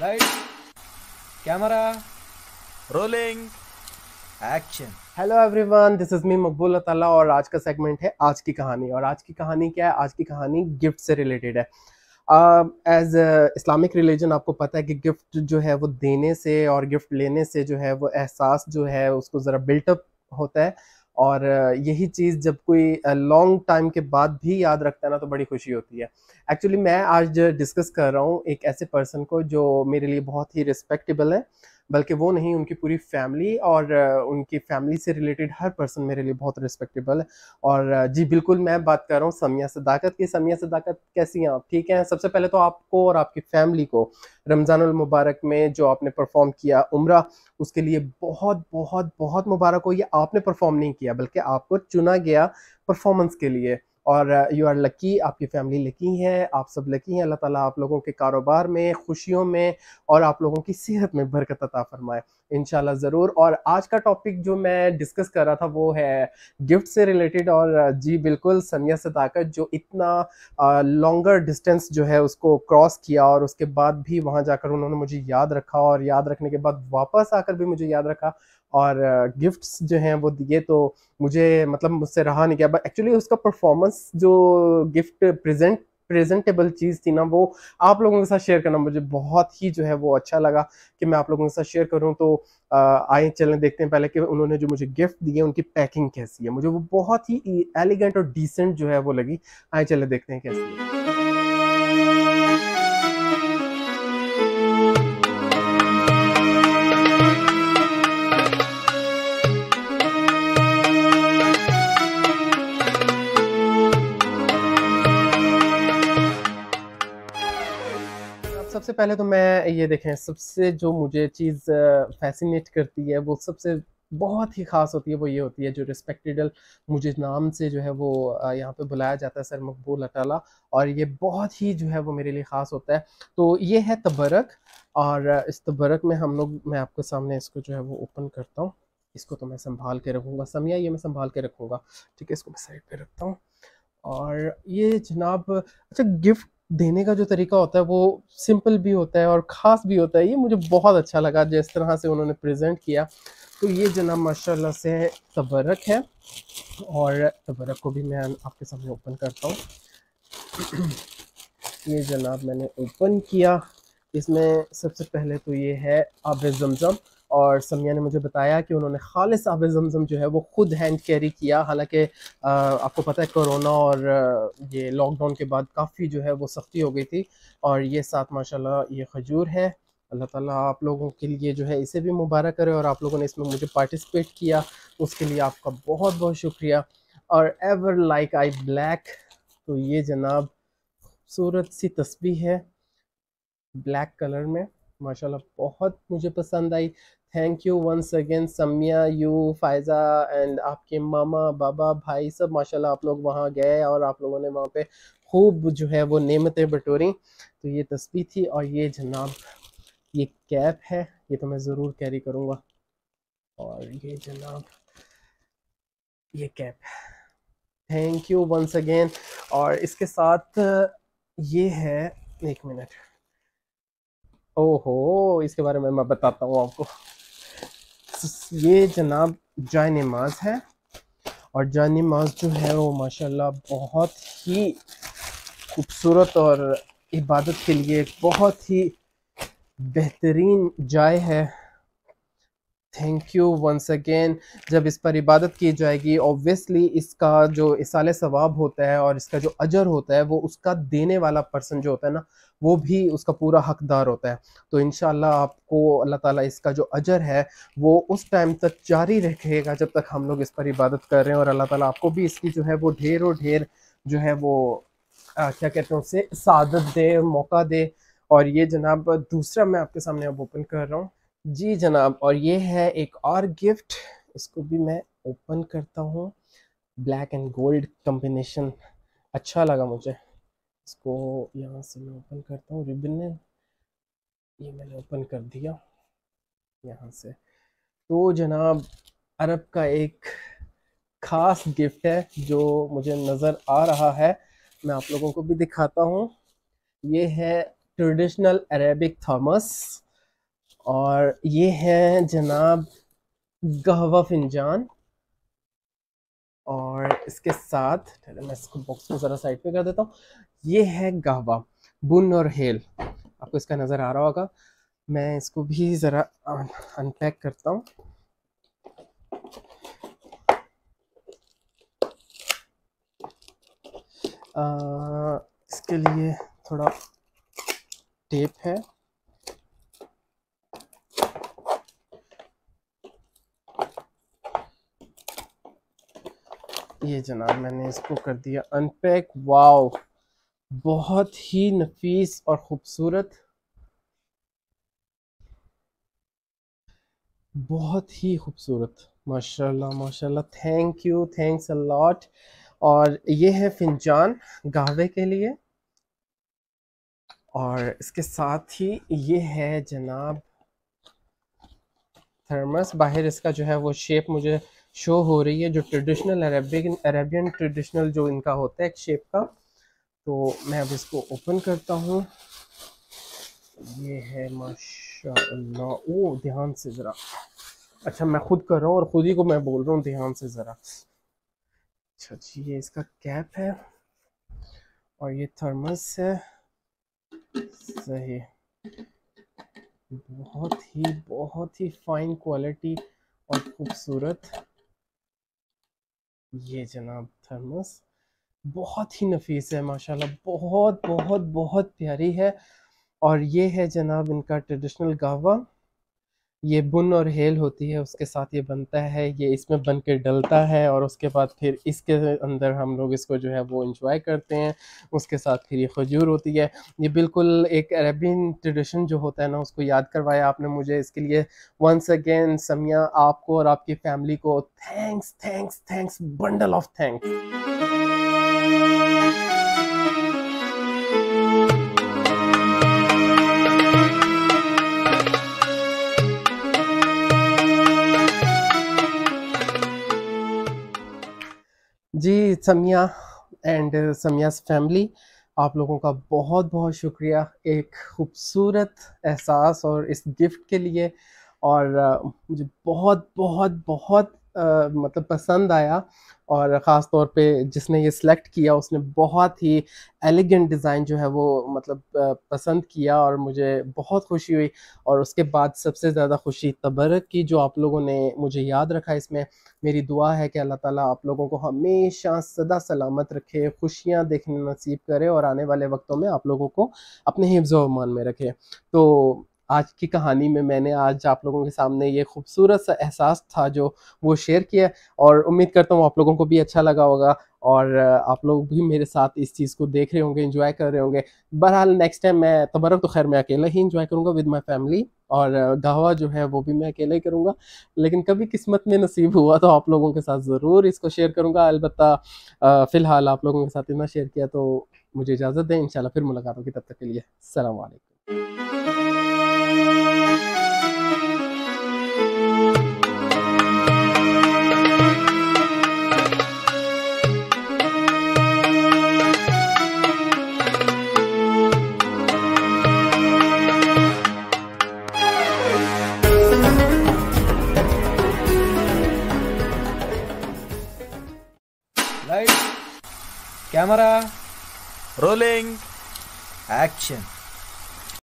light camera rolling action hello everyone this is me Maqbool Tala और आज का सेगमेंट है आज की कहानी और आज की कहानी क्या है आज की कहानी गिफ्ट से रिलेटेड है एज इस्लामिक रिलीजन आपको पता है कि गिफ्ट जो है वो देने से और गिफ्ट लेने से जो है वो एहसास जो है उसको ज़रा बिल्टअप होता है और यही चीज़ जब कोई लॉन्ग टाइम के बाद भी याद रखता है ना तो बड़ी खुशी होती है एक्चुअली मैं आज डिस्कस कर रहा हूँ एक ऐसे पर्सन को जो मेरे लिए बहुत ही रिस्पेक्टेबल है बल्कि वो नहीं उनकी पूरी फैमिली और उनकी फैमिली से रिलेटेड हर पर्सन मेरे लिए बहुत रिस्पेक्टेबल है और जी बिल्कुल मैं बात कर रहा हूँ समिया सदाकत की समिया सदाकत कैसी हैं आप ठीक हैं सबसे पहले तो आपको और आपकी फैमिली को रमज़ानुल मुबारक में जो आपने परफॉर्म किया उम्र उसके लिए बहुत बहुत बहुत मुबारक हो ये आपने परफॉर्म नहीं किया बल्कि आपको चुना गया परफॉर्मेंस के लिए और यू आर लकी आपकी फैमिली लकी है आप सब लकी हैं अल्लाह ताला आप लोगों के कारोबार में खुशियों में और आप लोगों की सेहत में बरकत अता फरमाए इन ज़रूर और आज का टॉपिक जो मैं डिस्कस कर रहा था वो है गिफ्ट से रिलेटेड और uh, जी बिल्कुल सनिया सदाकत जो इतना लॉन्गर uh, डिस्टेंस जो है उसको क्रॉस किया और उसके बाद भी वहाँ जाकर उन्होंने मुझे याद रखा और याद रखने के बाद वापस आकर भी मुझे याद रखा और गिफ्ट्स जो हैं वो दिए तो मुझे मतलब मुझसे रहा नहीं गया बट एक्चुअली उसका परफॉर्मेंस जो गिफ्ट प्रेजेंट प्रेजेंटेबल चीज़ थी ना वो आप लोगों के साथ शेयर करना मुझे बहुत ही जो है वो अच्छा लगा कि मैं आप लोगों के साथ शेयर करूं तो आए चलें देखते हैं पहले कि उन्होंने जो मुझे गिफ्ट दिए उनकी पैकिंग कैसी है मुझे वो बहुत ही एलिगेंट e-, और डिसेंट जो है वो लगी आए चलें देखते हैं कैसी है सबसे पहले तो मैं ये देखें सबसे जो मुझे चीज़ फैसिनेट करती है वो सबसे बहुत ही ख़ास होती है वो ये होती है जो रिस्पेक्टेडल मुझे नाम से जो है वो यहाँ पे बुलाया जाता है सर मकबूल अटाला और ये बहुत ही जो है वो मेरे लिए ख़ास होता है तो ये है तबरक और इस तबरक में हम लोग मैं आपके सामने इसको जो है वो ओपन करता हूँ इसको तो मैं संभाल के रखूँगा समिया ये मैं संभाल के रखूँगा ठीक है इसको मैं साइड पर रखता हूँ और ये जनाब अच्छा गिफ्ट देने का जो तरीका होता है वो सिंपल भी होता है और ख़ास भी होता है ये मुझे बहुत अच्छा लगा जिस तरह से उन्होंने प्रेजेंट किया तो ये जनाब माशाल्लाह से तबरक है और तबरक को भी मैं आपके सामने ओपन करता हूँ ये जनाब मैंने ओपन किया इसमें सबसे पहले तो ये है आब जमज़म और समिया ने मुझे बताया कि उन्होंने खालिस आब जमज़म जो है वो ख़ुद हैंड कैरी किया हालांकि आपको पता है कोरोना और ये लॉकडाउन के बाद काफ़ी जो है वो सख्ती हो गई थी और ये साथ माशाल्लाह ये खजूर है अल्लाह ताला आप लोगों के लिए जो है इसे भी मुबारक करे और आप लोगों ने इसमें मुझे पार्टिसिपेट किया उसके लिए आपका बहुत बहुत शुक्रिया और एवर लाइक आई ब्लैक तो ये जनाब खूबसूरत सी तस्वीर है ब्लैक कलर में माशाल्लाह बहुत मुझे पसंद आई thank you once again Samya you Faiza and आपके मामा बाबा भाई सब माशाल्लाह आप लोग वहाँ गए और आप लोगों ने वहाँ पे खूब जो है वो नेमतें बटोरी तो ये तस्वीर थी और ये जनाब ये कैप है ये तो मैं ज़रूर कैरी करूँगा और ये जनाब ये cap thank you once again और इसके साथ ये है एक मिनट ओहो इसके बारे में मैं बताता हूँ आपको ये जनाब जाय नमाज है और जाय नमाज जो है वो माशाल्लाह बहुत ही खूबसूरत और इबादत के लिए बहुत ही बेहतरीन जाय है थैंक यू वंस अगेन जब इस पर इबादत की जाएगी ऑब्वियसली इसका जो इसाल सवाब होता है और इसका जो अजर होता है वो उसका देने वाला पर्सन जो होता है ना वो भी उसका पूरा हकदार होता है तो इन आपको अल्लाह ताला इसका जो अजर है वो उस टाइम तक जारी रखेगा जब तक हम लोग इस पर इबादत कर रहे हैं और अल्लाह ताला आपको भी इसकी जो है वो ढेर और ढेर जो है वो आ, क्या कहते हैं उससे सादत दे मौका दे और ये जनाब दूसरा मैं आपके सामने अब ओपन कर रहा हूँ जी जनाब और ये है एक और गिफ्ट इसको भी मैं ओपन करता हूँ ब्लैक एंड गोल्ड कम्बिनेशन अच्छा लगा मुझे इसको यहाँ से मैं ओपन करता हूँ रिबन ने ये मैंने ओपन कर दिया यहाँ से तो जनाब अरब का एक ख़ास गिफ्ट है जो मुझे नज़र आ रहा है मैं आप लोगों को भी दिखाता हूँ ये है ट्रेडिशनल अरेबिक थॉमस और ये है जनाब गहवा फिनजान और इसके साथ मैं इसको बॉक्स को ज़रा साइड पे कर देता हूँ ये है गहवा बुन और हेल आपको इसका नज़र आ रहा होगा मैं इसको भी ज़रा अनपैक करता हूँ इसके लिए थोड़ा टेप है ये जनाब मैंने इसको कर दिया अनपैक वाओ बहुत ही नफीस और ख़ूबसूरत बहुत ही खूबसूरत माशाल्लाह माशाल्लाह thank you thanks a lot और ये है फिनजान गावे के लिए और इसके साथ ही ये है जनाब थर्मस बाहर इसका जो है वो शेप मुझे शो हो रही है जो ट्रेडिशनल अरेबियन अरेबियन ट्रेडिशनल जो इनका होता है एक शेप का तो मैं अब इसको ओपन करता हूँ ये है माशा ओ ध्यान से ज़रा अच्छा मैं खुद कर रहा हूँ और ख़ुद ही को मैं बोल रहा हूँ ध्यान से ज़रा अच्छा जी ये इसका कैप है और ये थर्मस है सही बहुत ही बहुत ही फाइन क्वालिटी और खूबसूरत ये जनाब थर्मस बहुत ही नफीस है माशाल्लाह बहुत बहुत बहुत प्यारी है और ये है जनाब इनका ट्रेडिशनल गावा ये बुन और हेल होती है उसके साथ ये बनता है ये इसमें बन के डलता है और उसके बाद फिर इसके अंदर हम लोग इसको जो है वो इंजॉय करते हैं उसके साथ फिर ये खजूर होती है ये बिल्कुल एक अरेबियन ट्रेडिशन जो होता है ना उसको याद करवाया आपने मुझे इसके लिए वंस अगेन समिया आपको और आपकी फैमिली को thanks thanks thanks bundle of thanks जी समिया एंड समियाज़ फैमिली आप लोगों का बहुत बहुत शुक्रिया एक खूबसूरत एहसास और इस गिफ्ट के लिए और uh, मुझे बहुत बहुत बहुत आ, मतलब पसंद आया और ख़ास तौर पे जिसने ये सिलेक्ट किया उसने बहुत ही एलिगेंट डिज़ाइन जो है वो मतलब पसंद किया और मुझे बहुत खुशी हुई और उसके बाद सबसे ज़्यादा खुशी तबरक की जो आप लोगों ने मुझे याद रखा इसमें मेरी दुआ है कि अल्लाह ताला आप लोगों को हमेशा सदा सलामत रखे खुशियाँ देखने नसीब करे और आने वाले वक्तों में आप लोगों को अपने हिफ्ज़ अमान में रखे तो आज की कहानी में मैंने आज आप लोगों के सामने ये खूबसूरत सा एहसास था जो वो शेयर किया और उम्मीद करता हूँ आप लोगों को भी अच्छा लगा होगा और आप लोग भी मेरे साथ इस चीज़ को देख रहे होंगे इंजॉय कर रहे होंगे बहरहाल नेक्स्ट टाइम मैं तबरक तो खैर मैं अकेला ही इंजॉय करूँगा विद माई फैमिली और गावा जो है वो भी मैं अकेला ही करूँगा लेकिन कभी किस्मत में नसीब हुआ तो आप लोगों के साथ ज़रूर इसको शेयर करूँगा अलबत् फ़िलहाल आप लोगों के साथ इतना शेयर किया तो मुझे इजाज़त दें इन फिर मुलाकात होगी तब तक के लिए अलैक्म కెమెరా రోలింగ్ యాక్షన్